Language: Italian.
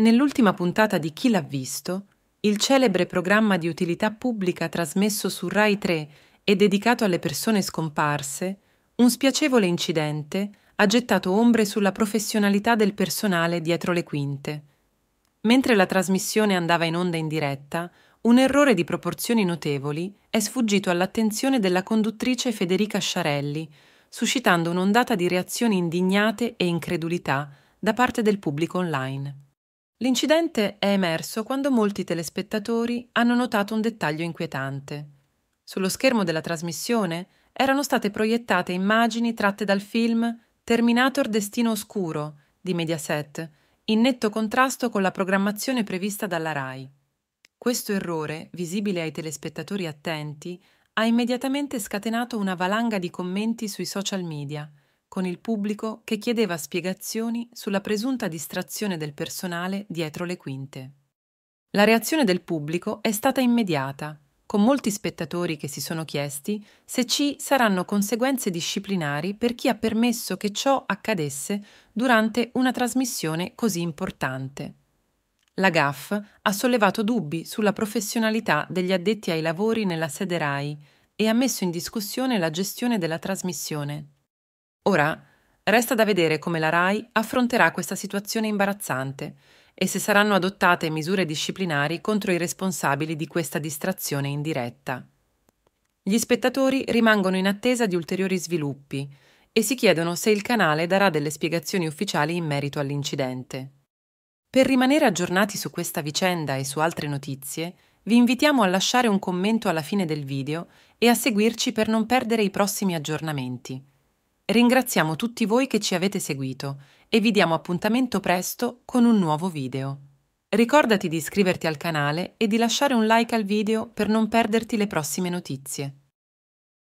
Nell'ultima puntata di Chi l'ha visto, il celebre programma di utilità pubblica trasmesso su Rai 3 e dedicato alle persone scomparse, un spiacevole incidente ha gettato ombre sulla professionalità del personale dietro le quinte. Mentre la trasmissione andava in onda in diretta, un errore di proporzioni notevoli è sfuggito all'attenzione della conduttrice Federica Sciarelli, suscitando un'ondata di reazioni indignate e incredulità da parte del pubblico online. L'incidente è emerso quando molti telespettatori hanno notato un dettaglio inquietante. Sullo schermo della trasmissione erano state proiettate immagini tratte dal film Terminator Destino Oscuro di Mediaset, in netto contrasto con la programmazione prevista dalla RAI. Questo errore, visibile ai telespettatori attenti, ha immediatamente scatenato una valanga di commenti sui social media – con il pubblico che chiedeva spiegazioni sulla presunta distrazione del personale dietro le quinte. La reazione del pubblico è stata immediata, con molti spettatori che si sono chiesti se ci saranno conseguenze disciplinari per chi ha permesso che ciò accadesse durante una trasmissione così importante. La GAF ha sollevato dubbi sulla professionalità degli addetti ai lavori nella sede RAI e ha messo in discussione la gestione della trasmissione. Ora resta da vedere come la RAI affronterà questa situazione imbarazzante e se saranno adottate misure disciplinari contro i responsabili di questa distrazione indiretta. Gli spettatori rimangono in attesa di ulteriori sviluppi e si chiedono se il canale darà delle spiegazioni ufficiali in merito all'incidente. Per rimanere aggiornati su questa vicenda e su altre notizie, vi invitiamo a lasciare un commento alla fine del video e a seguirci per non perdere i prossimi aggiornamenti. Ringraziamo tutti voi che ci avete seguito e vi diamo appuntamento presto con un nuovo video. Ricordati di iscriverti al canale e di lasciare un like al video per non perderti le prossime notizie.